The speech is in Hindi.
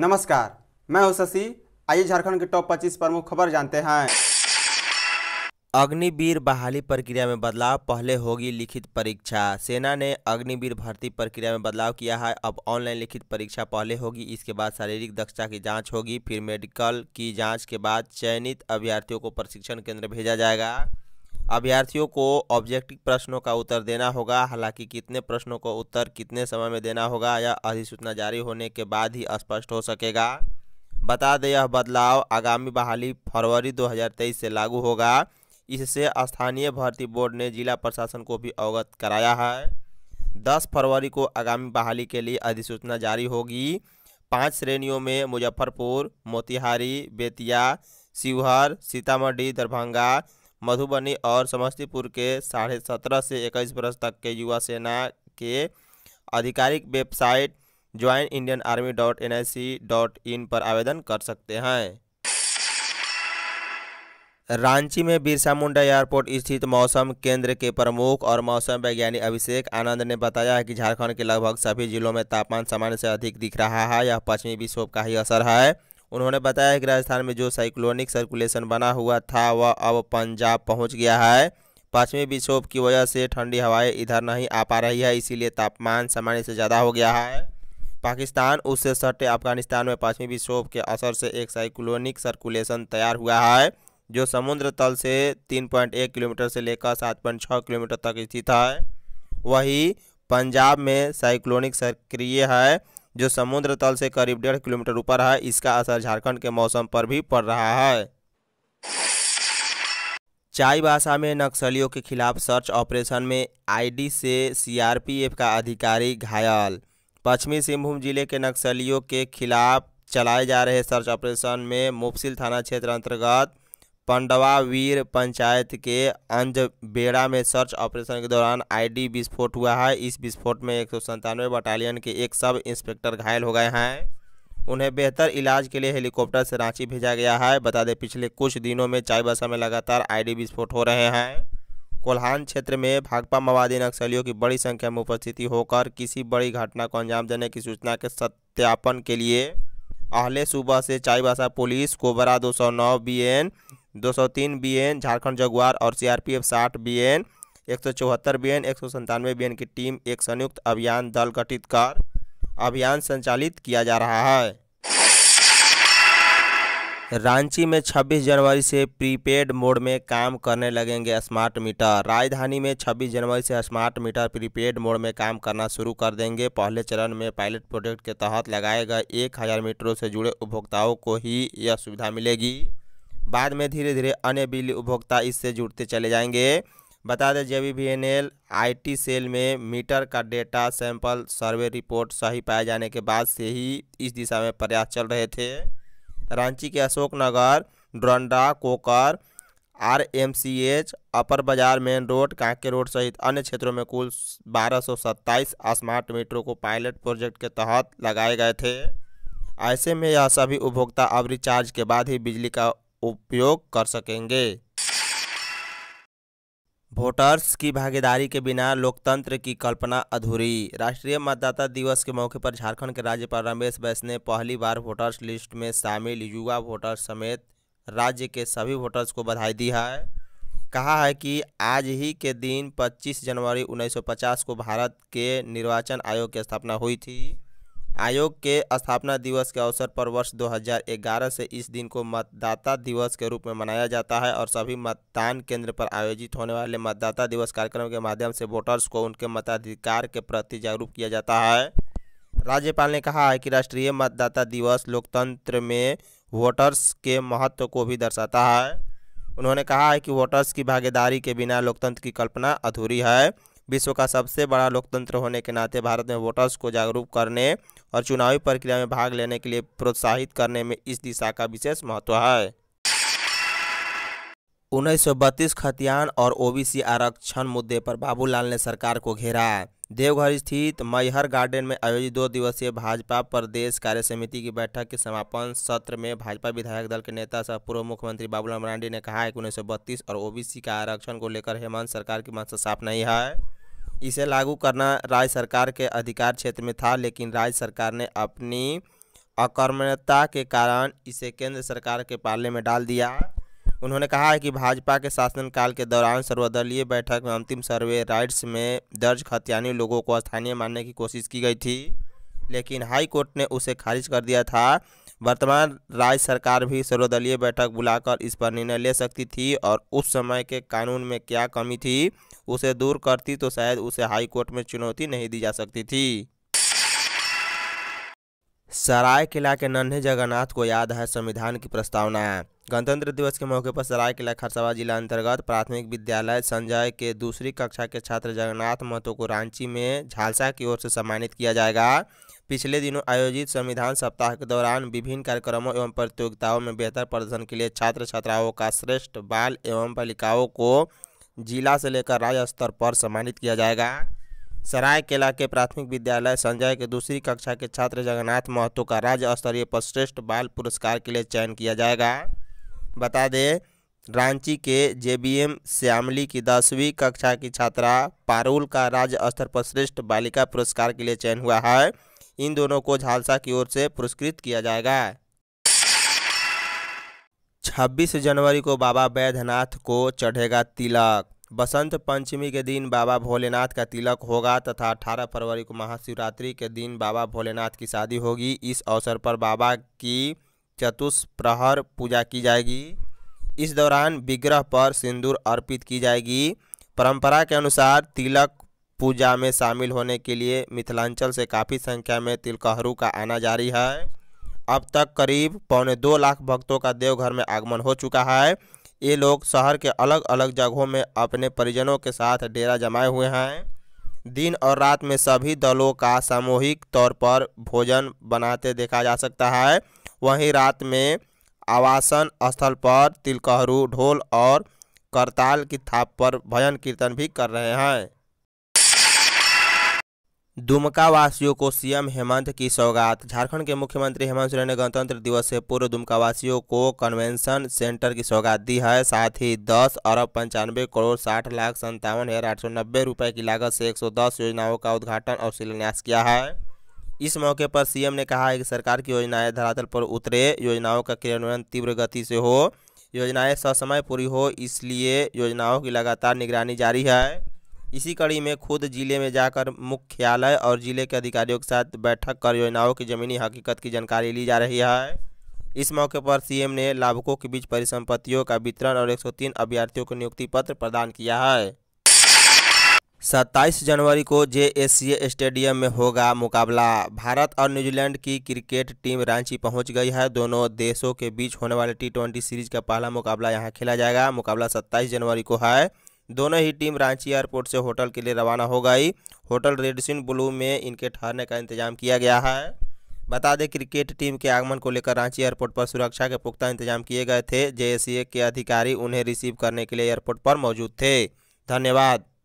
नमस्कार मैं हूं शशि आइए झारखंड के टॉप 25 प्रमुख खबर जानते हैं अग्निवीर बहाली प्रक्रिया में बदलाव पहले होगी लिखित परीक्षा सेना ने अग्निवीर भर्ती प्रक्रिया में बदलाव किया है अब ऑनलाइन लिखित परीक्षा पहले होगी इसके बाद शारीरिक दक्षता की जांच होगी फिर मेडिकल की जांच के बाद चयनित अभ्यर्थियों को प्रशिक्षण केंद्र भेजा जाएगा अभ्यर्थियों को ऑब्जेक्टिव प्रश्नों का उत्तर देना होगा हालांकि कितने प्रश्नों को उत्तर कितने समय में देना होगा यह अधिसूचना जारी होने के बाद ही स्पष्ट हो सकेगा बता दें यह बदलाव आगामी बहाली फरवरी 2023 से लागू होगा इससे स्थानीय भर्ती बोर्ड ने जिला प्रशासन को भी अवगत कराया है 10 फरवरी को आगामी बहाली के लिए अधिसूचना जारी होगी पांच श्रेणियों में मुजफ्फरपुर मोतिहारी बेतिया शिवहर सीतामढ़ी दरभंगा मधुबनी और समस्तीपुर के साढ़े सत्रह से इक्कीस बरस तक के युवा सेना के आधिकारिक website join Indian army dot N I C dot in पर आवेदन कर सकते हैं रांची में बिरसा मुंडा एयरपोर्ट स्थित मौसम केंद्र के प्रमुख और मौसम वैज्ञानिक अभिषेक आनंद ने बताया है कि झारखंड के लगभग सभी जिलों में तापमान सामान्य से अधिक दिख रहा है यह पश्चिमी विक्षोभ का ही असर है उन्होंने बताया कि राजस्थान में जो साइक्लोनिक सर्कुलेशन बना हुआ था वह अब पंजाब पहुंच गया है पश्चिमी विक्षोभ की वजह से ठंडी हवाएं इधर नहीं आ पा रही है इसीलिए तापमान सामान्य से ज़्यादा हो गया है पाकिस्तान उससे सटे अफगानिस्तान में पश्चिमी विक्षोभ के असर से एक साइक्लोनिक सर्कुलेशन तैयार हुआ है जो समुद्र तल से 3.1 किलोमीटर से लेकर 7.6 किलोमीटर तक स्थित है वही पंजाब में साइक्लोनिक सक्रिय है जो समुद्र तल से करीब डेढ़ किलोमीटर ऊपर है इसका असर झारखंड के मौसम पर भी पड़ रहा है चाईबासा में नक्सलियों के खिलाफ सर्च ऑपरेशन में आईडी से सीआरपीएफ का अधिकारी घायल पश्चिमी सिंहभूम जिले के नक्सलियों के खिलाफ चलाए जा रहे सर्च ऑपरेशन में मुफसिल थाना क्षेत्र अंतर्गत पंडवा वीर पंचायत के अंजबेड़ा में सर्च ऑपरेशन के दौरान आईडी विस्फोट हुआ है इस विस्फोट में एक बटालियन के एक सब इंस्पेक्टर घायल हो गए हैं उन्हें बेहतर इलाज के लिए हेलीकॉप्टर से रांची भेजा गया है बता दें पिछले कुछ दिनों में चाईबासा में लगातार आईडी विस्फोट हो रहे हैं कोल्हान क्षेत्र में भाकपा माओवादी नक्सलियों की बड़ी संख्या में उपस्थिति होकर किसी बड़ी घटना को अंजाम देने की सूचना के सत्यापन के लिए अहले सुबह से Chaibasa police Cobra B N दो सौ तीन बी एन झारखंड जगुआर और सी आर पी एफ साठ बी एन एक सौ चौहत्तर बी एन एक सौ संतानवे बी एन की टीम एक संयुक्त अभियान दल गठित कर अभियान संचालित किया जा रहा है रांची में 26 जनवरी से प्रीपेड मोड में काम करने लगेंगे स्मार्ट मीटर राजधानी में 26 जनवरी से स्मार्ट मीटर प्रीपेड मोड में काम करना शुरू कर देंगे पहले चरण में पायलट प्रोजेक्ट के तहत लगाए गए एक हज़ार मीटरों से जुड़े उपभोक्ताओं को ही यह सुविधा मिलेगी बाद में धीरे धीरे अन्य बिजली उपभोक्ता इससे जुड़ते चले जाएंगे बता दें J V N L I T cell में मीटर का डेटा सैंपल सर्वे रिपोर्ट सही पाए जाने के बाद से ही इस दिशा में प्रयास चल रहे थे रांची के Ashoknagar Doranda Kokar R M C H upper Bazar main road Kanke road सहित अन्य क्षेत्रों में कुल बारह सौ स्मार्ट मीटरों को पायलट प्रोजेक्ट के तहत लगाए गए थे ऐसे में यह सभी उपभोक्ता अब रिचार्ज के बाद ही बिजली का उपयोग कर सकेंगे वोटर्स की भागीदारी के बिना लोकतंत्र की कल्पना अधूरी राष्ट्रीय मतदाता दिवस के मौके पर झारखंड के राज्यपाल रमेश बैस ने पहली बार वोटर्स लिस्ट में शामिल युवा वोटर्स समेत राज्य के सभी वोटर्स को बधाई दी है कहा है कि आज ही के दिन 25 जनवरी 1950 को भारत के निर्वाचन आयोग की स्थापना हुई थी आयोग के स्थापना दिवस के अवसर पर वर्ष 2011 से इस दिन को मतदाता दिवस के रूप में मनाया जाता है और सभी मतदान केंद्र पर आयोजित होने वाले मतदाता दिवस कार्यक्रम के माध्यम से वोटर्स को उनके मताधिकार के प्रति जागरूक किया जाता है राज्यपाल ने कहा है कि राष्ट्रीय मतदाता दिवस लोकतंत्र में वोटर्स के महत्व को भी दर्शाता है उन्होंने कहा है कि वोटर्स की भागीदारी के बिना लोकतंत्र की कल्पना अधूरी है विश्व का सबसे बड़ा लोकतंत्र होने के नाते भारत में वोटर्स को जागरूक करने और चुनावी प्रक्रिया में भाग लेने के लिए प्रोत्साहित करने में इस दिशा का विशेष महत्व है उन्नीस सौ बत्तीस खतियान और ओबीसी आरक्षण मुद्दे पर बाबूलाल ने सरकार को घेरा देवघर स्थित मैहर गार्डन में आयोजित दो दिवसीय भाजपा प्रदेश कार्य समिति की बैठक के समापन सत्र में भाजपा विधायक दल के नेता सह पूर्व मुख्यमंत्री बाबूलाल मरांडी ने कहा है कि उन्नीस सौ बत्तीस और ओबीसी का आरक्षण को लेकर हेमंत सरकार की मंशा साफ नहीं है इसे लागू करना राज्य सरकार के अधिकार क्षेत्र में था लेकिन राज्य सरकार ने अपनी अकर्मण्यता के कारण इसे केंद्र सरकार के पाले में डाल दिया उन्होंने कहा है कि भाजपा के शासनकाल के दौरान सर्वदलीय बैठक में अंतिम सर्वे राइट्स में दर्ज खतियानी लोगों को स्थानीय मानने की कोशिश की गई थी लेकिन हाई कोर्ट ने उसे खारिज कर दिया था वर्तमान राज्य सरकार भी सर्वदलीय बैठक बुलाकर इस पर निर्णय ले सकती थी और उस समय के कानून में क्या कमी थी उसे दूर करती तो शायद उसे हाई कोर्ट में चुनौती नहीं दी जा सकती थी सराय किला के नन्हे जगन्नाथ को याद है संविधान की प्रस्तावना गणतंत्र दिवस के मौके पर सराय किला खरसावा जिला अंतर्गत प्राथमिक विद्यालय संजय के दूसरी कक्षा के छात्र जगन्नाथ महतो को रांची में झालसा की ओर से सम्मानित किया जाएगा पिछले दिनों आयोजित संविधान सप्ताह के दौरान विभिन्न कार्यक्रमों एवं प्रतियोगिताओं में बेहतर प्रदर्शन के लिए छात्र छात्राओं का श्रेष्ठ बाल एवं बालिकाओं को जिला से लेकर राज्य स्तर पर सम्मानित किया जाएगा सरायकेला के प्राथमिक विद्यालय संजय के दूसरी कक्षा के छात्र जगन्नाथ महतो का राज्य स्तरीय श्रेष्ठ बाल पुरस्कार के लिए चयन किया जाएगा बता दें रांची के जेबीएम श्यामली की दसवीं कक्षा की छात्रा पारुल का राज्य स्तर पर श्रेष्ठ बालिका पुरस्कार के लिए चयन हुआ है इन दोनों को झालसा की ओर से पुरस्कृत किया जाएगा 26 जनवरी को बाबा वैद्यनाथ को चढ़ेगा तिलक बसंत पंचमी के दिन बाबा भोलेनाथ का तिलक होगा तथा 18 फरवरी को महाशिवरात्रि के दिन बाबा भोलेनाथ की शादी होगी इस अवसर पर बाबा की चतुष्प्रहर पूजा की जाएगी इस दौरान विग्रह पर सिंदूर अर्पित की जाएगी परंपरा के अनुसार तिलक पूजा में शामिल होने के लिए मिथिलांचल से काफ़ी संख्या में तिलकहरू का आना जारी है अब तक करीब पौने दो लाख भक्तों का देवघर में आगमन हो चुका है ये लोग शहर के अलग अलग जगहों में अपने परिजनों के साथ डेरा जमाए हुए हैं दिन और रात में सभी दलों का सामूहिक तौर पर भोजन बनाते देखा जा सकता है वहीं रात में आवासन स्थल पर तिलकहरू ढोल और करताल की थाप पर भजन कीर्तन भी कर रहे हैं दुमका वासियों को सीएम हेमंत की सौगात झारखंड के मुख्यमंत्री हेमंत सोरेन ने गणतंत्र दिवस से पूर्व दुमका वासियों को कन्वेंशन सेंटर की सौगात दी है साथ ही दस अरब पंचानवे करोड़ साठ लाख संतावन हज़ार आठ सौ नब्बे रुपये की लागत से एक सौ दस योजनाओं का उद्घाटन और शिलान्यास किया है इस मौके पर सीएम ने कहा है कि सरकार की योजनाएं धरातल पर उतरे योजनाओं का क्रियान्वयन तीव्र गति से हो योजनाएं ससमय पूरी हो इसलिए योजनाओं की लगातार निगरानी जारी है इसी कड़ी में खुद जिले में जाकर मुख्यालय और जिले के अधिकारियों के साथ बैठक कर योजनाओं की जमीनी हकीकत की जानकारी ली जा रही है इस मौके पर सीएम ने लाभुकों के बीच परिसंपत्तियों का वितरण और 103 अभ्यर्थियों को नियुक्ति पत्र प्रदान किया है 27 जनवरी को जे स्टेडियम में होगा मुकाबला भारत और न्यूजीलैंड की क्रिकेट टीम रांची पहुंच गई है दोनों देशों के बीच होने वाले टी सीरीज का पहला मुकाबला यहां खेला जाएगा मुकाबला 27 जनवरी को है दोनों ही टीम रांची एयरपोर्ट से होटल के लिए रवाना हो गई होटल रेडसिन ब्लू में इनके ठहरने का इंतजाम किया गया है बता दें क्रिकेट टीम के आगमन को लेकर रांची एयरपोर्ट पर सुरक्षा के पुख्ता इंतजाम किए गए थे जे के अधिकारी उन्हें रिसीव करने के लिए एयरपोर्ट पर मौजूद थे धन्यवाद